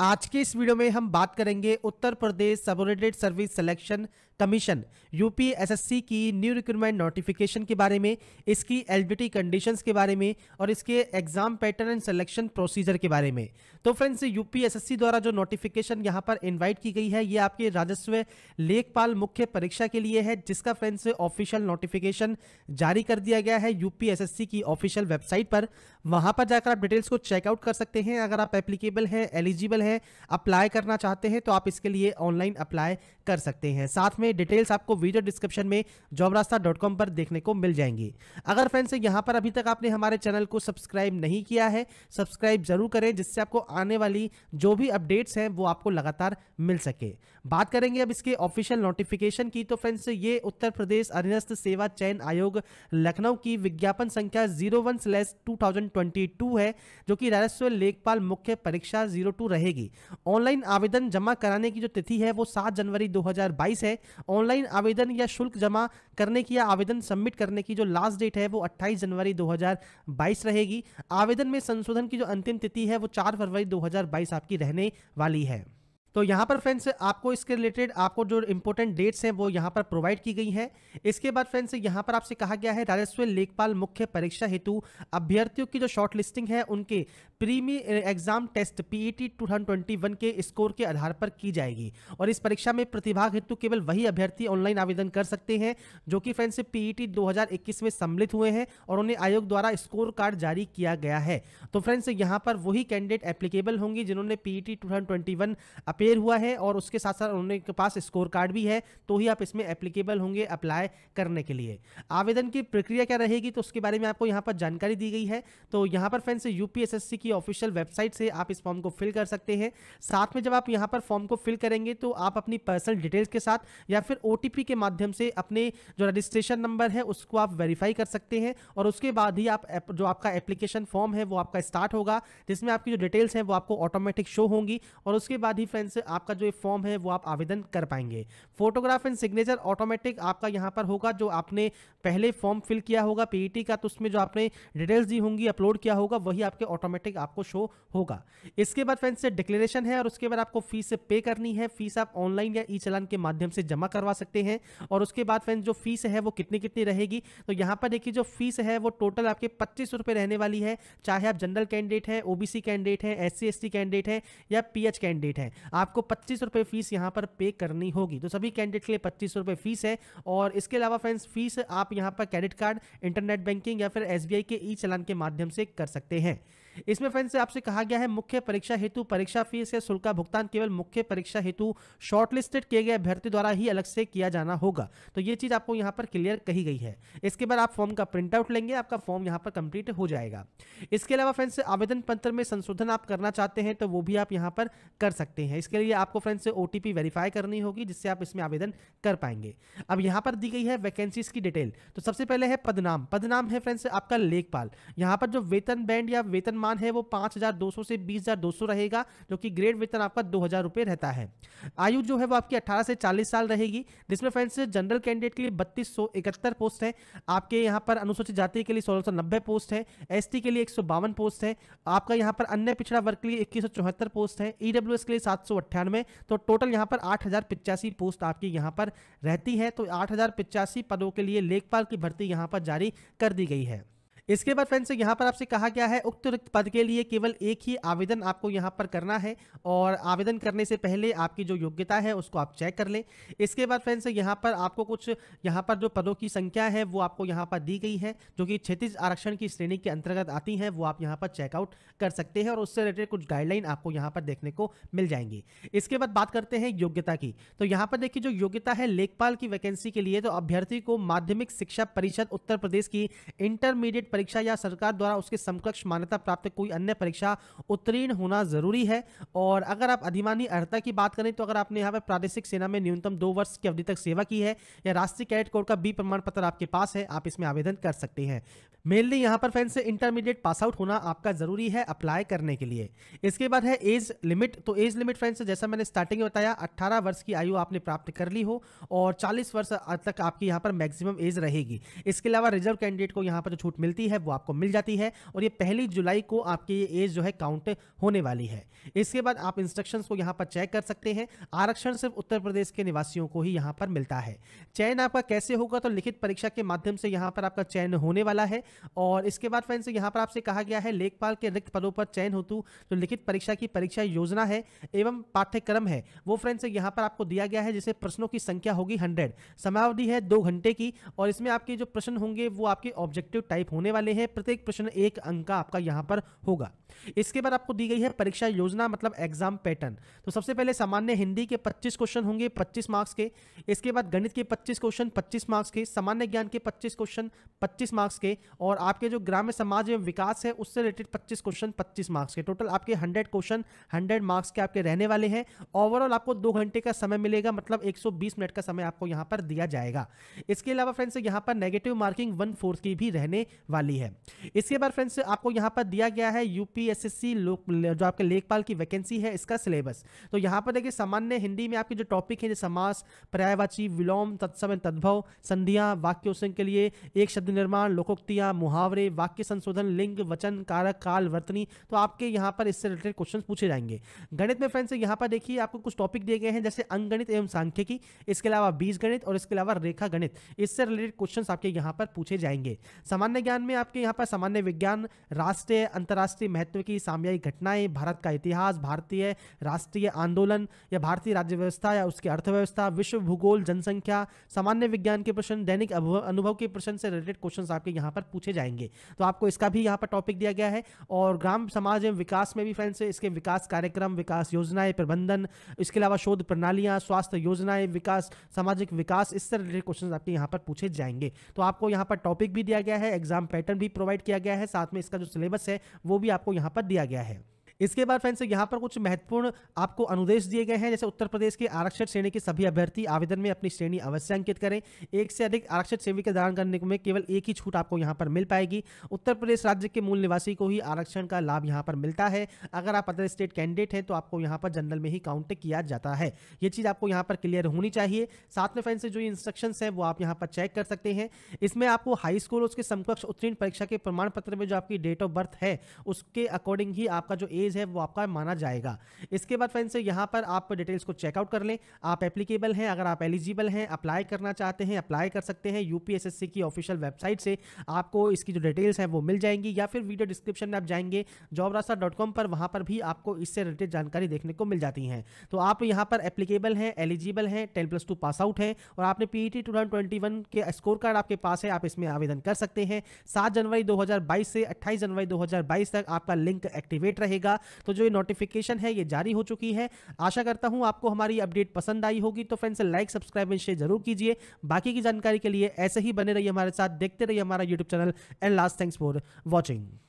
आज के इस वीडियो में हम बात करेंगे Uttar Pradesh subordinate service selection commission UPSSC की न्यू रिक्रूटमेंट नोटिफिकेशन के बारे में इसकी एलबीटी कंडीशंस के बारे में और इसके exam pattern and selection procedure के बारे में तो फ्रेंड्स यूपीएसएससी द्वारा जो नोटिफिकेशन यहाँ पर इन्वाइट की गई है ये आपके राजस्व लेखपाल मुख्य परीक्षा के लिए है जिसका फ्रेंड्स ऑफिशियल नोटिफिकेशन जारी कर दिया गया है यूपीएसएससी की ऑफिशियल वेबसाइट पर वहां पर जाकर आप डिटेल्स को चेकआउट कर सकते हैं अगर आप एप्लीकेबल हैं एलिजिबल हैं अप्लाई करना चाहते हैं तो आप इसके लिए ऑनलाइन अप्लाई कर सकते हैं साथ में में डिटेल्स आपको वीडियो डिस्क्रिप्शन में जॉब रास्ता डॉट कॉम पर देखने को मिल जाएंगे अगर फ्रेंड्स यहाँ पर अभी तक आपने हमारे चैनल को सब्सक्राइब नहीं किया है सब्सक्राइब जरूर करें जिससे आपको आने वाली जो भी अपडेट्स हैं वो आपको लगातार मिल सके बात करेंगे अब इसके ऑफिशियल नोटिफिकेशन की तो फ्रेंड्स ये उत्तर प्रदेश अधीनस्थ सेवा चयन आयोग लखनऊ की विज्ञापन संख्या zero one slash two thousand twenty two है जो कि राजस्व लेखपाल मुख्य परीक्षा जीरो टू रहेगी ऑनलाइन आवेदन जमा कराने की जो तिथि है वो सात जनवरी दो हजार बाईस है ऑनलाइन आवेदन या शुल्क जमा करने की या आवेदन सबमिट करने की जो लास्ट डेट है वो 28 जनवरी 2022 रहेगी आवेदन में संशोधन की जो अंतिम तिथि है वो 4 फरवरी 2022 आपकी रहने वाली है तो यहाँ पर फ्रेंड्स आपको इसके रिलेटेड आपको जो इंपॉर्टेंट डेट्स हैं वो यहाँ पर प्रोवाइड की गई हैं इसके बाद फ्रेंड्स यहाँ पर आपसे कहा गया है राजस्व लेखपाल मुख्य परीक्षा हेतु अभ्यर्थियों की जो शॉर्ट लिस्टिंग है उनके prelim exam test PE T के स्कोर के आधार पर की जाएगी और इस परीक्षा में प्रतिभाग हेतु केवल वही अभ्यर्थी ऑनलाइन आवेदन कर सकते हैं जो कि फ्रेंड्स पीई 2021 में सम्मिलित हुए हैं और उन्हें आयोग द्वारा स्कोर कार्ड जारी किया गया है तो फ्रेंड्स यहाँ पर वही कैंडिडेट एप्लीकेबल होंगी जिन्होंने e पीई टी प्रिपेयर हुआ है और उसके साथ साथ उनके पास स्कोर कार्ड भी है तो ही आप इसमें एप्लीकेबल होंगे अप्लाई करने के लिए आवेदन की प्रक्रिया क्या रहेगी तो उसके बारे में आपको यहाँ पर जानकारी दी गई है तो यहाँ पर फ्रेंड्स यूपीएसएससी की ऑफिशियल वेबसाइट से आप इस फॉर्म को फिल कर सकते हैं साथ में जब आप यहाँ पर फॉर्म को फिल करेंगे तो आप अपनी पर्सनल डिटेल्स के साथ या फिर ओ के माध्यम से अपने जो रजिस्ट्रेशन नंबर है उसको आप वेरीफाई कर सकते हैं और उसके बाद ही आप जो आपका एप्लीकेशन फॉर्म है वो आपका स्टार्ट होगा जिसमें आपकी जो डिटेल्स हैं वो आपको ऑटोमेटिक शो होंगी और उसके बाद ही फ्रेंड्स से आपका जो फॉर्म है वो आप आवेदन कर पाएंगे फोटोग्राफ एंड सिग्नेचर ऑटोमेटिक आपका यहाँ पर होगा जो आपने पहले फॉर्म फिल किया होगा पीईटी e का तो उसमें जो आपने डिटेल्स दी होंगी अपलोड किया होगा वही आपके ऑटोमेटिक आपको शो होगा इसके बाद फ्रेंड्स से डिक्लेरेशन है और उसके बाद आपको फीस पे करनी है फीस आप ऑनलाइन या ई चलान के माध्यम से जमा करवा सकते हैं और उसके बाद फ्रेंड्स जो फीस है वो कितनी कितनी रहेगी तो यहाँ पर देखिए जो फीस है वो टोटल आपके पच्चीस रहने वाली है चाहे आप जनरल कैंडिडेट हैं ओबीसी कैंडिडेट हैं एस सी कैंडिडेट हैं या पी कैंडिडेट हैं आपको पच्चीस रुपये फीस यहाँ पर पे करनी होगी तो सभी कैंडिडेट के लिए पच्चीस रुपये फीस है और इसके अलावा फ्रेंड्स फीस आप यहाँ पर क्रेडिट कार्ड इंटरनेट बैंकिंग या फिर एस के ई चलान के माध्यम से कर सकते हैं इसमें फ्रेंड से आपसे कहा गया है मुख्य परीक्षा हेतु परीक्षा फीस या शुल्क का भुगतान केवल मुख्य परीक्षा हेतु शॉर्टलिस्टेड किए गए अभ्यर्थी द्वारा ही अलग से किया जाना होगा तो ये चीज आपको यहाँ पर क्लियर कही गई है इसके बाद आप फॉर्म का प्रिंटआउट लेंगे आपका फॉर्म यहाँ पर कंप्लीट हो जाएगा इसके अलावा फ्रेंड से आवेदन पत्र में संशोधन आप करना चाहते हैं तो वो भी आप यहाँ पर कर सकते हैं इसके लिए आपको फ्रेंड से ओ वेरीफाई करनी होगी जिससे आप इसमें आवेदन कर पाएंगे अब यहाँ पर दी गई है वैकेंसीज की डिटेल तो सबसे पहले है पदनाम पदनाम है फ्रेंड्स आपका लेखपाल यहाँ पर जो वेतन बैंड या वेतन मान है वो पाँच हज़ार दो सौ से बीस हज़ार दो सौ रहेगा जो कि ग्रेड वेतन आपका दो हज़ार रुपये रहता है आयु जो है वो आपकी अट्ठारह से चालीस साल रहेगी जिसमें फ्रेंड्स जनरल कैंडिडेट के लिए बत्तीस सौ इकहत्तर पोस्ट है आपके यहाँ पर अनुसूचित जाति के लिए सोलह सौ नब्बे पोस्ट है एस के लिए एक सौ बावन पोस्ट है आपका यहाँ पर अन्य पिछड़ा वर्ग के लिए इक्कीस सौ चौहत्तर पोस्ट है ई के लिए सात सौ अट्ठानवे तो टोटल यहाँ पर आठ हज़ार पिचासी पोस्ट आपकी यहाँ पर रहती है तो आठ हज़ार पिचासी पदों के लिए लेखपाल की भर्ती यहाँ पर जारी कर दी गई है इसके बाद फ्रेंड्स यहाँ पर आपसे कहा गया है उक्त रिक्त पद के लिए केवल एक ही आवेदन आपको यहाँ पर करना है और आवेदन करने से पहले आपकी जो योग्यता है उसको आप चेक कर लें इसके बाद फ्रेंड्स यहाँ पर आपको कुछ यहाँ पर जो पदों की संख्या है वो आपको यहाँ पर दी गई है जो कि क्षतिज आरक्षण की श्रेणी के अंतर्गत आती है वो आप यहाँ पर चेकआउट कर सकते हैं और उससे रिलेटेड कुछ गाइडलाइन आपको यहाँ पर देखने को मिल जाएंगी इसके बाद बात करते हैं योग्यता की तो यहाँ पर देखिए जो योग्यता है लेखपाल की वैकेंसी के लिए तो अभ्यर्थी को माध्यमिक शिक्षा परिषद उत्तर प्रदेश की इंटरमीडिएट परीक्षा या सरकार द्वारा उसके समकक्ष मान्यता प्राप्त कोई अन्य परीक्षा उत्तीर्ण होना जरूरी है और अगर आप अधिमानी अर्हता की बात करें तो अगर आपने यहाँ पर प्रादेशिक सेना में न्यूनतम दो वर्ष की अवधि तक सेवा की है या राष्ट्रीय कैडेट कोर का बी प्रमाण पत्र आपके पास है आप इसमें आवेदन कर सकते हैं मेनली यहाँ पर फ्रेंड्स इंटरमीडिएट पास आउट होना आपका जरूरी है अप्लाई करने के लिए इसके बाद है एज लिमिट तो एज लिमिट फ्रेंड्स जैसा मैंने स्टार्टिंग में बताया 18 वर्ष की आयु आपने प्राप्त कर ली हो और 40 वर्ष तक आपकी यहाँ पर मैक्सिमम एज रहेगी इसके अलावा रिजर्व कैंडिडेट को यहाँ पर जो छूट मिलती मिलती है वो आपको मिल जाती है और ये पहली जुलाई को आपकी ये एज जो है काउंट होने वाली है इसके बाद आप इंस्ट्रक्शन को यहाँ पर चेक कर सकते हैं आरक्षण सिर्फ उत्तर प्रदेश के निवासियों को ही यहाँ पर मिलता है चयन आपका कैसे होगा तो लिखित परीक्षा के माध्यम से यहाँ पर आपका चयन होने वाला है और इसके बाद फ्रेंड्स यहाँ पर आपसे कहा गया है लेखपाल के रिक्त पदों पर चयन होतु जो लिखित परीक्षा की परीक्षा योजना है एवं पाठ्यक्रम है वो फ्रेंड्स यहाँ पर आपको दिया गया है जिसे प्रश्नों की संख्या होगी हंड्रेड समावधि है दो घंटे की और इसमें आपके जो प्रश्न होंगे वो आपके ऑब्जेक्टिव टाइप होने वाले हैं प्रत्येक प्रश्न एक अंक का आपका यहां पर होगा इसके बाद आपको दी गई है परीक्षा योजना मतलब एग्जाम पैटर्न तो सबसे पहले सामान्य हिंदी के 25 क्वेश्चन होंगे 25 मार्क्स के इसके बाद गणित के 25 क्वेश्चन 25 मार्क्स के सामान्य ज्ञान के 25 क्वेश्चन 25 मार्क्स के और आपके जो ग्राम्य समाज एवं विकास है उससे रिलेटेड 25 क्वेश्चन 25 मार्क्स के टोटल आपके 100 क्वेश्चन 100 मार्क्स के आपके रहने वाले हैं ओवरऑल आपको दो घंटे का समय मिलेगा मतलब एक मिनट का समय आपको यहाँ पर दिया जाएगा इसके अलावा फ्रेंड्स यहाँ पर नेगेटिव मार्किंग वन फोर्थ की भी रहने वाली वाली है इसके बाद फ्रेंड्स आपको यहाँ पर दिया गया है यूपीएसएससी जो आपके लेखपाल की वैकेंसी है इसका सिलेबस तो यहाँ पर देखिए सामान्य हिंदी में आपके जो टॉपिक है जैसे समास पर्यायवाची विलोम तत्सम तद्भव संधियाँ वाक्यों के लिए एक शब्द निर्माण लोकोक्तियाँ मुहावरे वाक्य संशोधन लिंग वचन कारक काल वर्तनी तो आपके यहाँ पर इससे रिलेटेड क्वेश्चन पूछे जाएंगे गणित में फ्रेंड्स यहाँ पर देखिए आपको कुछ टॉपिक दिए गए हैं जैसे अंगणित एवं सांख्यिकी इसके अलावा बीज गणित और इसके अलावा रेखा गणित इससे रिलेटेड क्वेश्चन आपके यहाँ पर पूछे जाएंगे सामान्य ज्ञान में में आपके यहाँ पर सामान्य विज्ञान राष्ट्रीय अंतर्राष्ट्रीय महत्व की सामयिक घटनाएं भारत का इतिहास भारतीय राष्ट्रीय आंदोलन या भारतीय राज्य व्यवस्था या उसकी अर्थव्यवस्था विश्व भूगोल जनसंख्या सामान्य विज्ञान के प्रश्न दैनिक अनुभव के प्रश्न से रिलेटेड क्वेश्चन आपके यहाँ पर पूछे जाएंगे तो आपको इसका भी यहाँ पर टॉपिक दिया गया है और ग्राम समाज एवं विकास में भी फ्रेंड्स इसके विकास कार्यक्रम विकास योजनाएं प्रबंधन इसके अलावा शोध प्रणालियां स्वास्थ्य योजनाएं विकास सामाजिक विकास इससे रिलेटेड क्वेश्चन आपके यहाँ पर पूछे जाएंगे तो आपको यहाँ पर टॉपिक भी दिया गया है एग्जाम पैटर्न पैटर्न भी प्रोवाइड किया गया है साथ में इसका जो सिलेबस है वो भी आपको यहाँ पर दिया गया है इसके बाद फ्रेंड्स यहाँ पर कुछ महत्वपूर्ण आपको अनुदेश दिए गए हैं जैसे उत्तर प्रदेश के आरक्षित श्रेणी के सभी अभ्यर्थी आवेदन में अपनी श्रेणी अवश्य अंकित करें एक से अधिक आरक्षित सेविका दान करने में केवल एक ही छूट आपको यहाँ पर मिल पाएगी उत्तर प्रदेश राज्य के मूल निवासी को ही आरक्षण का लाभ यहाँ पर मिलता है अगर आप अदर स्टेट कैंडिडेट हैं तो आपको यहाँ पर जनरल में ही काउंट किया जाता है ये चीज़ आपको यहाँ पर क्लियर होनी चाहिए साथ में फ्रेंड्स जो इंस्ट्रक्शंस हैं वो आप यहाँ पर चेक कर सकते हैं इसमें आपको हाई स्कूल उसके समकक्ष उत्तीर्ण परीक्षा के प्रमाण पत्र में जो आपकी डेट ऑफ बर्थ है उसके अकॉर्डिंग ही आपका जो एज एज है वो आपका माना जाएगा इसके बाद फ्रेंड्स यहाँ पर आप डिटेल्स को चेकआउट कर लें आप एप्लीकेबल हैं अगर आप एलिजिबल हैं अप्लाई करना चाहते हैं अप्लाई कर सकते हैं यूपीएसएससी की ऑफिशियल वेबसाइट से आपको इसकी जो डिटेल्स हैं वो मिल जाएंगी या फिर वीडियो डिस्क्रिप्शन में आप जाएंगे जॉब पर वहाँ पर भी आपको इससे रिलेटेड जानकारी देखने को मिल जाती है तो आप यहाँ पर एप्लीकेबल हैं एलिजिबल हैं ten plus two pass out है और आपने पी ई e के स्कोर कार्ड आपके पास है आप इसमें आवेदन कर सकते हैं सात जनवरी 2022 से 28 जनवरी 2022 तक आपका लिंक एक्टिवेट रहेगा होगा तो जो ये नोटिफिकेशन है ये जारी हो चुकी है आशा करता हूँ आपको हमारी अपडेट पसंद आई होगी तो friends like subscribe and share जरूर कीजिए बाकी की जानकारी के लिए ऐसे ही बने रहिए हमारे साथ देखते रहिए हमारा YouTube channel and last thanks for watching